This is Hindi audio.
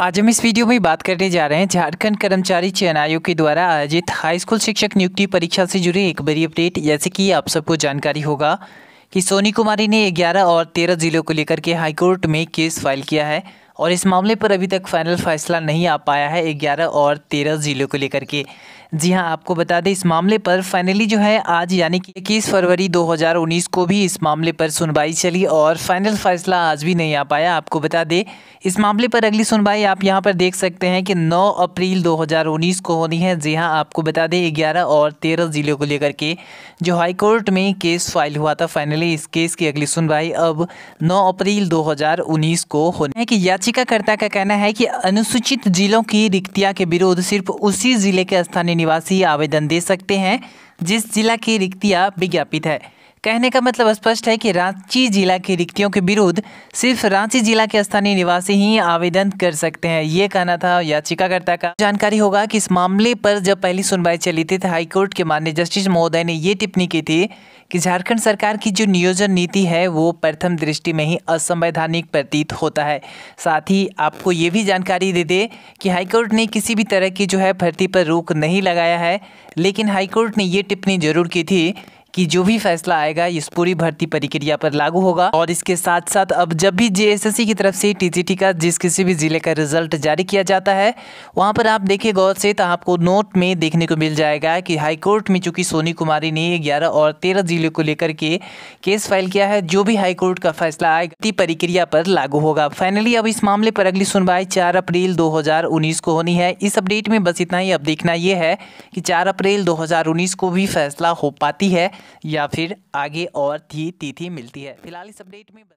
आज हम इस वीडियो में बात करने जा रहे हैं झारखंड कर्मचारी चयन आयोग के द्वारा आयोजित हाई स्कूल शिक्षक नियुक्ति परीक्षा से जुड़ी एक बड़ी अपडेट जैसे कि आप सबको जानकारी होगा कि सोनी कुमारी ने 11 और 13 जिलों को लेकर के हाईकोर्ट में केस फाइल किया है और इस मामले पर अभी तक फाइनल फैसला नहीं आ पाया है ग्यारह और तेरह ज़िलों को लेकर के जी हाँ आपको बता दें इस मामले पर फाइनली जो है आज यानी कि इक्कीस फरवरी 2019 को भी इस मामले पर सुनवाई चली और फाइनल फैसला आज भी नहीं आ पाया आपको बता दें इस मामले पर अगली सुनवाई आप यहाँ पर देख सकते हैं कि 9 अप्रैल 2019 को होनी है जी हाँ आपको बता दें ग्यारह और तेरह ज़िलों को लेकर के जो हाईकोर्ट में केस फाइल हुआ था फाइनली इस केस की अगली सुनवाई अब नौ अप्रैल दो को होनी है कि याचिका याचिकाकर्ता का कहना है कि अनुसूचित जिलों की रिक्तियां के विरोध सिर्फ उसी जिले के स्थानीय निवासी आवेदन दे सकते हैं जिस जिला की रिक्तियां विज्ञापित है कहने का मतलब स्पष्ट है कि रांची जिला की रिक्तियों के विरुद्ध सिर्फ रांची जिला के स्थानीय निवासी ही आवेदन कर सकते हैं ये कहना था याचिकाकर्ता का जानकारी होगा कि इस मामले पर जब पहली सुनवाई चली थी तो हाईकोर्ट के मान्य जस्टिस महोदय ने ये टिप्पणी की थी कि झारखंड सरकार की जो नियोजन नीति है वो प्रथम दृष्टि में ही असंवैधानिक प्रतीत होता है साथ ही आपको ये भी जानकारी दे दे कि हाईकोर्ट ने किसी भी तरह की जो है भर्ती पर रोक नहीं लगाया है लेकिन हाईकोर्ट ने ये टिप्पणी जरूर की थी कि जो भी फैसला आएगा इस पूरी भर्ती प्रक्रिया पर लागू होगा और इसके साथ साथ अब जब भी जेएसएससी की तरफ से टीजीटी का जिस किसी भी जिले का रिजल्ट जारी किया जाता है वहाँ पर आप देखिए गौर से तो आपको नोट में देखने को मिल जाएगा कि हाईकोर्ट में चूंकि सोनी कुमारी ने ग्यारह और तेरह जिले को लेकर के केस फाइल किया है जो भी हाईकोर्ट का फैसला आएगा प्रक्रिया पर लागू होगा फाइनली अब इस मामले पर अगली सुनवाई चार अप्रैल दो को होनी है इस अपडेट में बस इतना ही अब देखना यह है कि चार अप्रैल 2019 को भी फैसला हो पाती है या फिर आगे और थी तिथि मिलती है फिलहाल इस अपडेट में